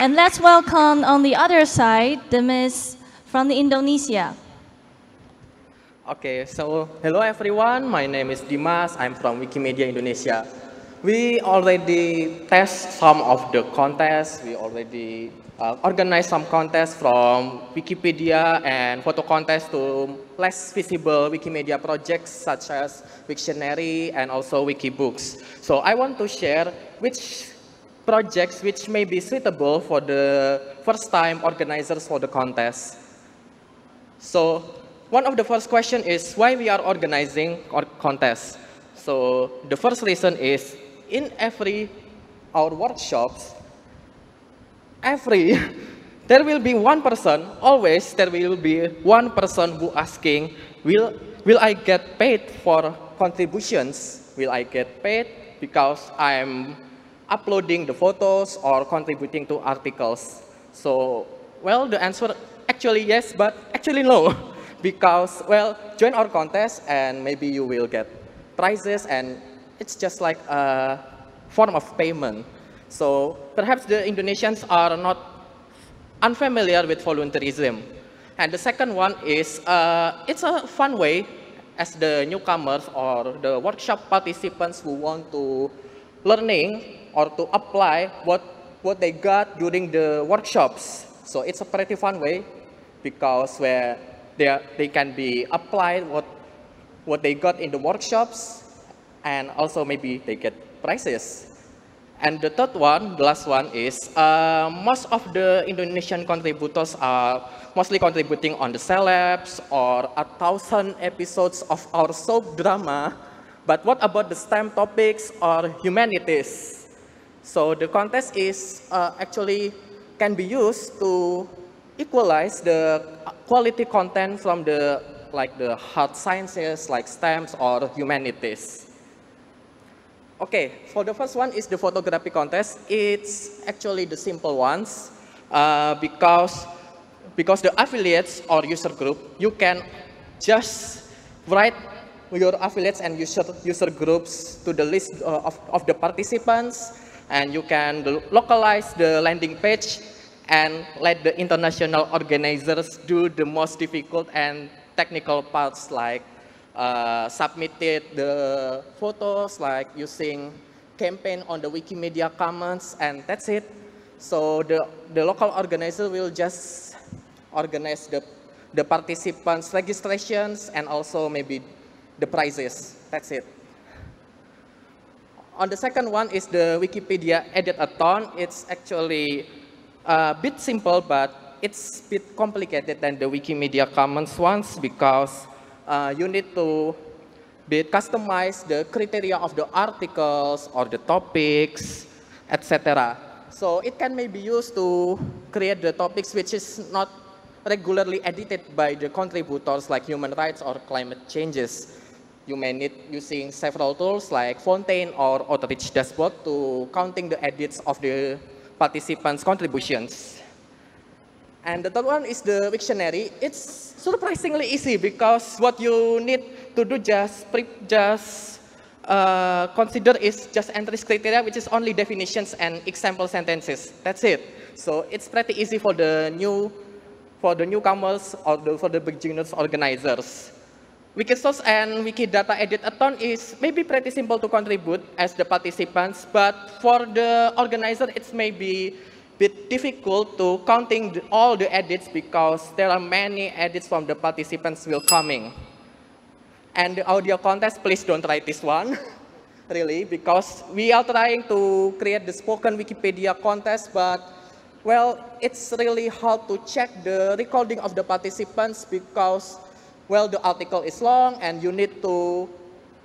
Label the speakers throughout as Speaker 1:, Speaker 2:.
Speaker 1: And let's welcome on the other side, the Miss from Indonesia. Okay, so hello everyone. My name is Dimas. I'm from Wikimedia Indonesia. We already test some of the contests. We already uh, organized some contests from Wikipedia and photo contests to less visible Wikimedia projects such as Wiktionary and also Wikibooks. So I want to share which projects which may be suitable for the first-time organizers for the contest. So one of the first question is why we are organizing our contest. So the first reason is in every our workshops, every there will be one person, always there will be one person who asking, will, will I get paid for contributions? Will I get paid because I'm uploading the photos or contributing to articles? So, well, the answer actually yes, but actually no. because, well, join our contest and maybe you will get prizes and it's just like a form of payment. So perhaps the Indonesians are not unfamiliar with volunteerism. And the second one is uh, it's a fun way as the newcomers or the workshop participants who want to learning or to apply what, what they got during the workshops. So it's a pretty fun way because where they, are, they can be applied what, what they got in the workshops and also maybe they get prizes. And the third one, the last one is uh, most of the Indonesian contributors are mostly contributing on the celebs or a thousand episodes of our soap drama. But what about the STEM topics or humanities? So the contest is uh, actually can be used to equalize the quality content from the like the hard sciences like STEMs or humanities. Okay, for the first one is the photography contest. It's actually the simple ones uh, because because the affiliates or user group, you can just write your affiliates and user, user groups to the list uh, of, of the participants and you can localize the landing page and let the international organizers do the most difficult and technical parts like uh, submitted the photos, like using campaign on the Wikimedia Commons, and that's it. So the, the local organizer will just organize the, the participants' registrations and also maybe the prizes. That's it. On the second one is the Wikipedia edit a ton It's actually a uh, bit simple, but it's a bit complicated than the Wikimedia Commons ones because uh, you need to bit customize the criteria of the articles or the topics, etc. So it can maybe used to create the topics which is not regularly edited by the contributors like human rights or climate changes you may need using several tools like Fontaine or Autorich dashboard to counting the edits of the participants' contributions. And the third one is the dictionary. It's surprisingly easy because what you need to do just just uh, consider is just entries criteria, which is only definitions and example sentences. That's it. So it's pretty easy for the new for the newcomers or the, for the beginners organizers. Wikisource and Wikidata edit a ton is maybe pretty simple to contribute as the participants, but for the organizer, it's maybe bit difficult to counting all the edits because there are many edits from the participants will coming. And the audio contest, please don't write this one, really, because we are trying to create the spoken Wikipedia contest, but well, it's really hard to check the recording of the participants because Well, the article is long and you need to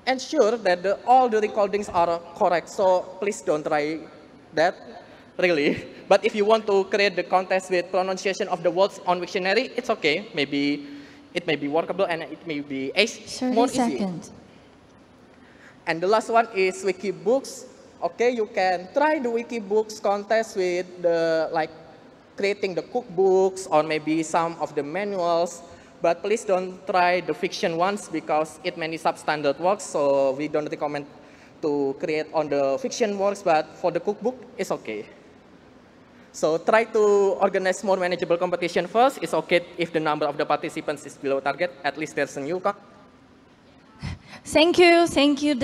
Speaker 1: ensure that the, all the recordings are correct. So please don't try that, really. But if you want to create the contest with pronunciation of the words on Wiktionary, it's okay. Maybe it may be workable and it may be more seconds. easy. And the last one is Wikibooks. Okay, you can try the Wikibooks contest with the like creating the cookbooks or maybe some of the manuals but please don't try the fiction ones because it many substandard works, so we don't recommend to create on the fiction works, but for the cookbook, it's okay. So try to organize more manageable competition first. It's okay if the number of the participants is below target. At least there's a new cup. Thank you. Thank you.